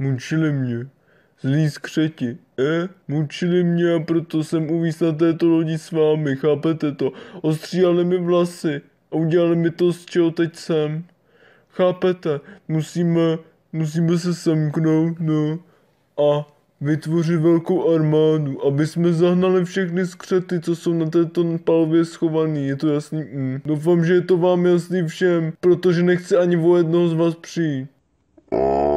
Mučili mě. Zlí skřeti. E, mučili mě a proto jsem uvíz na této lodi s vámi, chápete to? Ostříhali mi vlasy a udělali mi to, z čeho teď jsem. Chápete? Musíme, musíme se semknout, no. A vytvořit velkou armádu, aby jsme zahnali všechny skřety, co jsou na této palvě schovaný, je to jasný? Mm. Doufám, že je to vám jasný všem, protože nechci ani o jednoho z vás přijít.